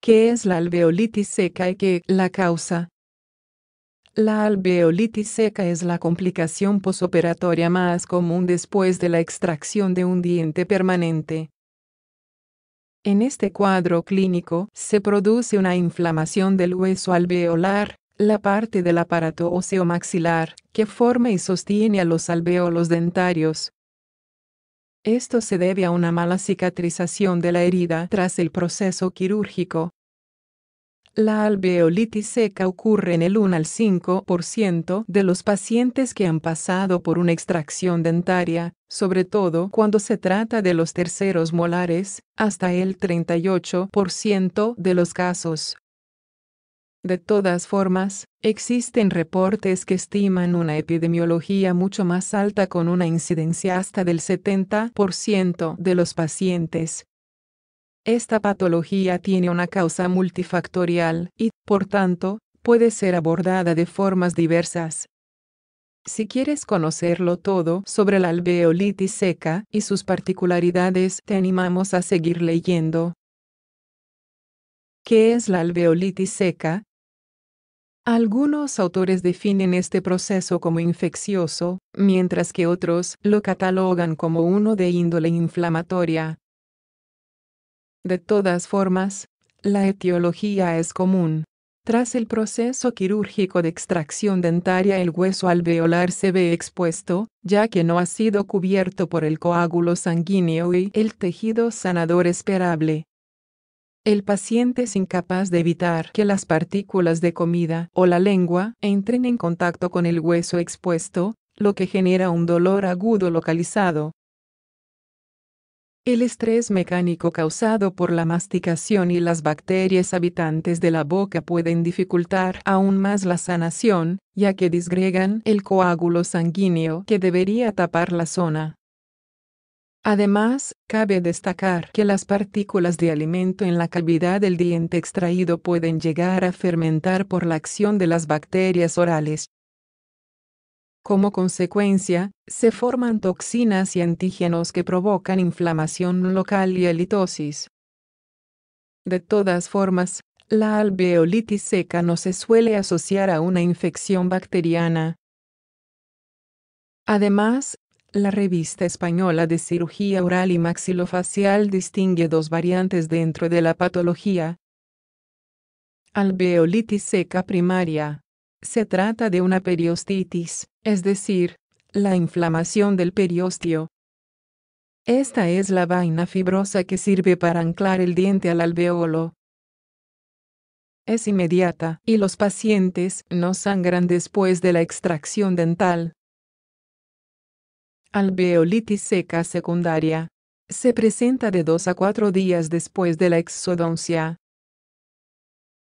¿Qué es la alveolitis seca y qué la causa? La alveolitis seca es la complicación posoperatoria más común después de la extracción de un diente permanente. En este cuadro clínico se produce una inflamación del hueso alveolar, la parte del aparato óseo maxilar, que forma y sostiene a los alveolos dentarios. Esto se debe a una mala cicatrización de la herida tras el proceso quirúrgico. La alveolitis seca ocurre en el 1 al 5% de los pacientes que han pasado por una extracción dentaria, sobre todo cuando se trata de los terceros molares, hasta el 38% de los casos. De todas formas, existen reportes que estiman una epidemiología mucho más alta con una incidencia hasta del 70% de los pacientes. Esta patología tiene una causa multifactorial y, por tanto, puede ser abordada de formas diversas. Si quieres conocerlo todo sobre la alveolitis seca y sus particularidades, te animamos a seguir leyendo. ¿Qué es la alveolitis seca? Algunos autores definen este proceso como infeccioso, mientras que otros lo catalogan como uno de índole inflamatoria. De todas formas, la etiología es común. Tras el proceso quirúrgico de extracción dentaria el hueso alveolar se ve expuesto, ya que no ha sido cubierto por el coágulo sanguíneo y el tejido sanador esperable. El paciente es incapaz de evitar que las partículas de comida o la lengua entren en contacto con el hueso expuesto, lo que genera un dolor agudo localizado. El estrés mecánico causado por la masticación y las bacterias habitantes de la boca pueden dificultar aún más la sanación, ya que disgregan el coágulo sanguíneo que debería tapar la zona. Además, cabe destacar que las partículas de alimento en la cavidad del diente extraído pueden llegar a fermentar por la acción de las bacterias orales. Como consecuencia, se forman toxinas y antígenos que provocan inflamación local y elitosis. De todas formas, la alveolitis seca no se suele asociar a una infección bacteriana. Además, la revista española de cirugía oral y maxilofacial distingue dos variantes dentro de la patología. Alveolitis seca primaria. Se trata de una periostitis, es decir, la inflamación del periostio. Esta es la vaina fibrosa que sirve para anclar el diente al alveolo. Es inmediata y los pacientes no sangran después de la extracción dental. Alveolitis seca secundaria. Se presenta de dos a cuatro días después de la exodoncia.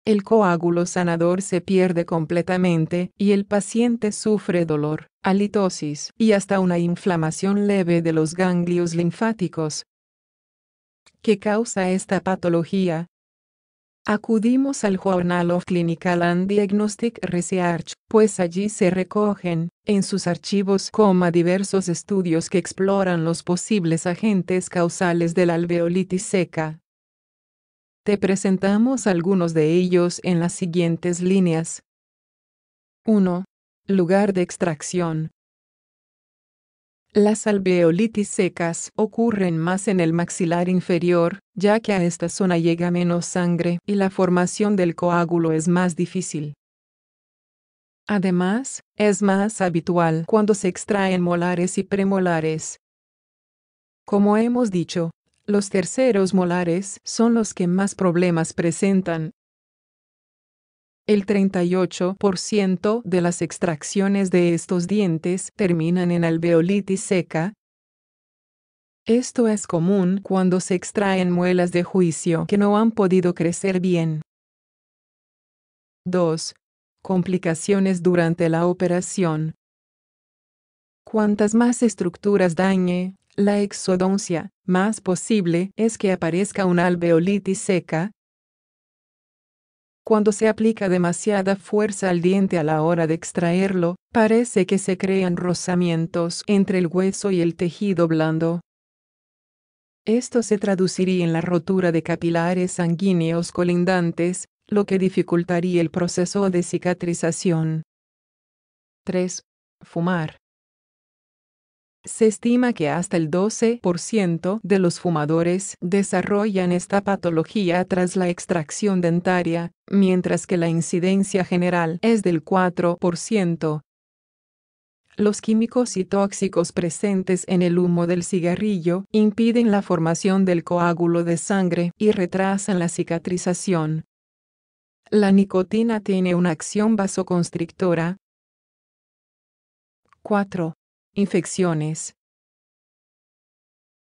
El coágulo sanador se pierde completamente y el paciente sufre dolor, halitosis y hasta una inflamación leve de los ganglios linfáticos. ¿Qué causa esta patología? Acudimos al Journal of Clinical and Diagnostic Research, pues allí se recogen, en sus archivos, diversos estudios que exploran los posibles agentes causales de la alveolitis seca. Te presentamos algunos de ellos en las siguientes líneas. 1. Lugar de extracción. Las alveolitis secas ocurren más en el maxilar inferior, ya que a esta zona llega menos sangre y la formación del coágulo es más difícil. Además, es más habitual cuando se extraen molares y premolares. Como hemos dicho, los terceros molares son los que más problemas presentan, el 38% de las extracciones de estos dientes terminan en alveolitis seca. Esto es común cuando se extraen muelas de juicio que no han podido crecer bien. 2. Complicaciones durante la operación. Cuantas más estructuras dañe, la exodoncia, más posible es que aparezca una alveolitis seca, cuando se aplica demasiada fuerza al diente a la hora de extraerlo, parece que se crean rozamientos entre el hueso y el tejido blando. Esto se traduciría en la rotura de capilares sanguíneos colindantes, lo que dificultaría el proceso de cicatrización. 3. Fumar. Se estima que hasta el 12% de los fumadores desarrollan esta patología tras la extracción dentaria, mientras que la incidencia general es del 4%. Los químicos y tóxicos presentes en el humo del cigarrillo impiden la formación del coágulo de sangre y retrasan la cicatrización. La nicotina tiene una acción vasoconstrictora. 4 infecciones.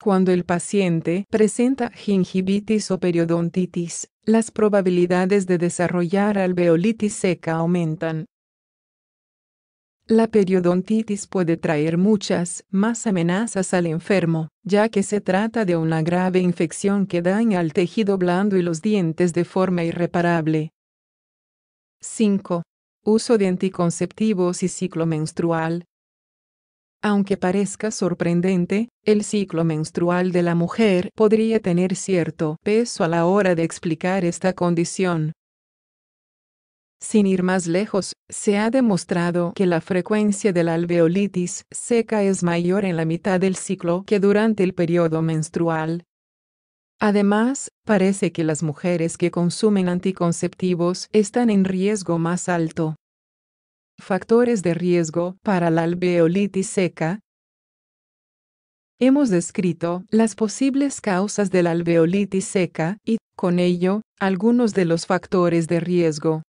Cuando el paciente presenta gingivitis o periodontitis, las probabilidades de desarrollar alveolitis seca aumentan. La periodontitis puede traer muchas más amenazas al enfermo, ya que se trata de una grave infección que daña al tejido blando y los dientes de forma irreparable. 5. Uso de anticonceptivos y ciclo menstrual. Aunque parezca sorprendente, el ciclo menstrual de la mujer podría tener cierto peso a la hora de explicar esta condición. Sin ir más lejos, se ha demostrado que la frecuencia de la alveolitis seca es mayor en la mitad del ciclo que durante el periodo menstrual. Además, parece que las mujeres que consumen anticonceptivos están en riesgo más alto. Factores de riesgo para la alveolitis seca. Hemos descrito las posibles causas de la alveolitis seca y, con ello, algunos de los factores de riesgo.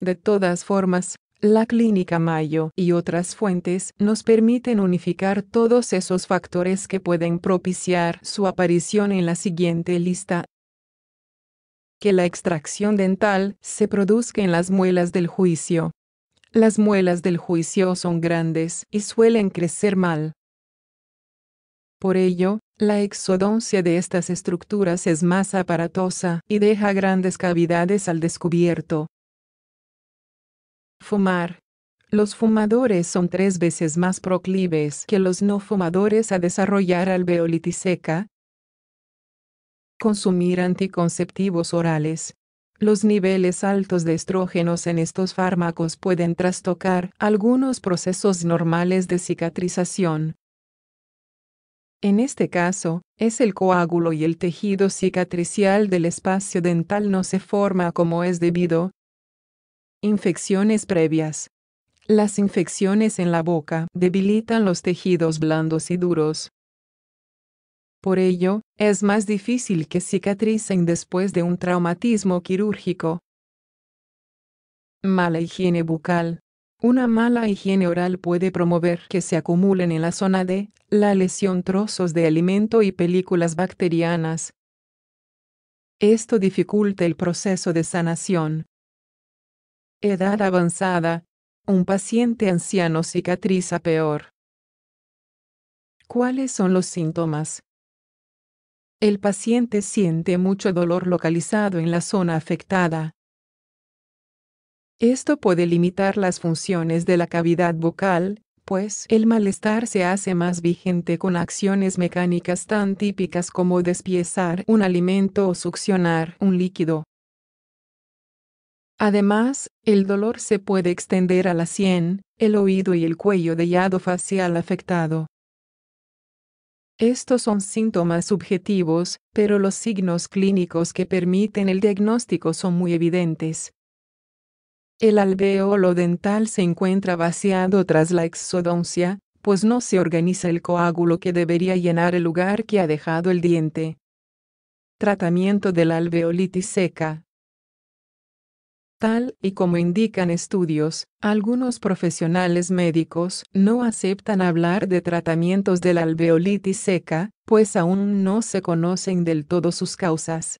De todas formas, la Clínica Mayo y otras fuentes nos permiten unificar todos esos factores que pueden propiciar su aparición en la siguiente lista, que la extracción dental se produzca en las muelas del juicio. Las muelas del juicio son grandes y suelen crecer mal. Por ello, la exodoncia de estas estructuras es más aparatosa y deja grandes cavidades al descubierto. Fumar. Los fumadores son tres veces más proclives que los no fumadores a desarrollar alveolitis seca, consumir anticonceptivos orales. Los niveles altos de estrógenos en estos fármacos pueden trastocar algunos procesos normales de cicatrización. En este caso, es el coágulo y el tejido cicatricial del espacio dental no se forma como es debido. Infecciones previas. Las infecciones en la boca debilitan los tejidos blandos y duros, por ello, es más difícil que cicatricen después de un traumatismo quirúrgico. Mala higiene bucal. Una mala higiene oral puede promover que se acumulen en la zona de la lesión trozos de alimento y películas bacterianas. Esto dificulta el proceso de sanación. Edad avanzada. Un paciente anciano cicatriza peor. ¿Cuáles son los síntomas? El paciente siente mucho dolor localizado en la zona afectada. Esto puede limitar las funciones de la cavidad vocal, pues el malestar se hace más vigente con acciones mecánicas tan típicas como despiezar un alimento o succionar un líquido. Además, el dolor se puede extender a la sien, el oído y el cuello de yado facial afectado. Estos son síntomas subjetivos, pero los signos clínicos que permiten el diagnóstico son muy evidentes. El alveolo dental se encuentra vaciado tras la exodoncia, pues no se organiza el coágulo que debería llenar el lugar que ha dejado el diente. Tratamiento de la alveolitis seca. Tal y como indican estudios, algunos profesionales médicos no aceptan hablar de tratamientos de la alveolitis seca, pues aún no se conocen del todo sus causas.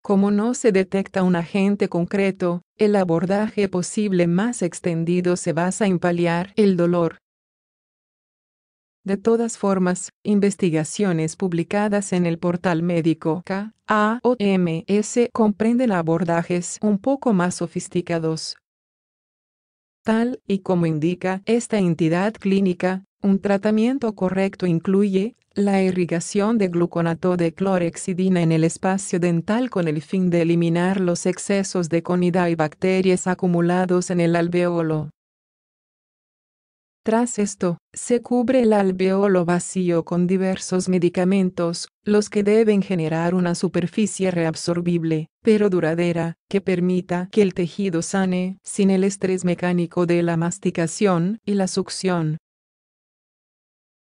Como no se detecta un agente concreto, el abordaje posible más extendido se basa en paliar el dolor, de todas formas, investigaciones publicadas en el portal médico KAOMS comprenden abordajes un poco más sofisticados. Tal y como indica esta entidad clínica, un tratamiento correcto incluye la irrigación de gluconato de clorexidina en el espacio dental con el fin de eliminar los excesos de conida y bacterias acumulados en el alveolo. Tras esto, se cubre el alveolo vacío con diversos medicamentos, los que deben generar una superficie reabsorbible, pero duradera, que permita que el tejido sane sin el estrés mecánico de la masticación y la succión.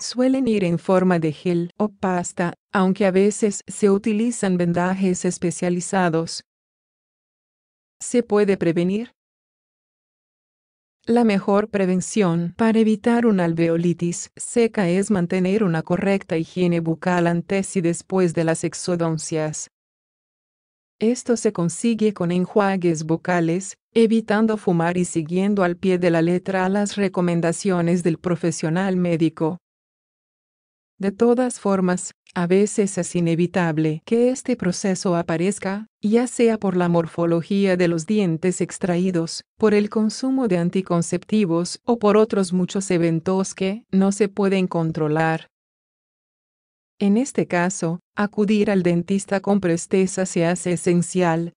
Suelen ir en forma de gel o pasta, aunque a veces se utilizan vendajes especializados. Se puede prevenir la mejor prevención para evitar una alveolitis seca es mantener una correcta higiene bucal antes y después de las exodoncias. Esto se consigue con enjuagues bucales, evitando fumar y siguiendo al pie de la letra las recomendaciones del profesional médico. De todas formas, a veces es inevitable que este proceso aparezca, ya sea por la morfología de los dientes extraídos, por el consumo de anticonceptivos o por otros muchos eventos que no se pueden controlar. En este caso, acudir al dentista con presteza se hace esencial,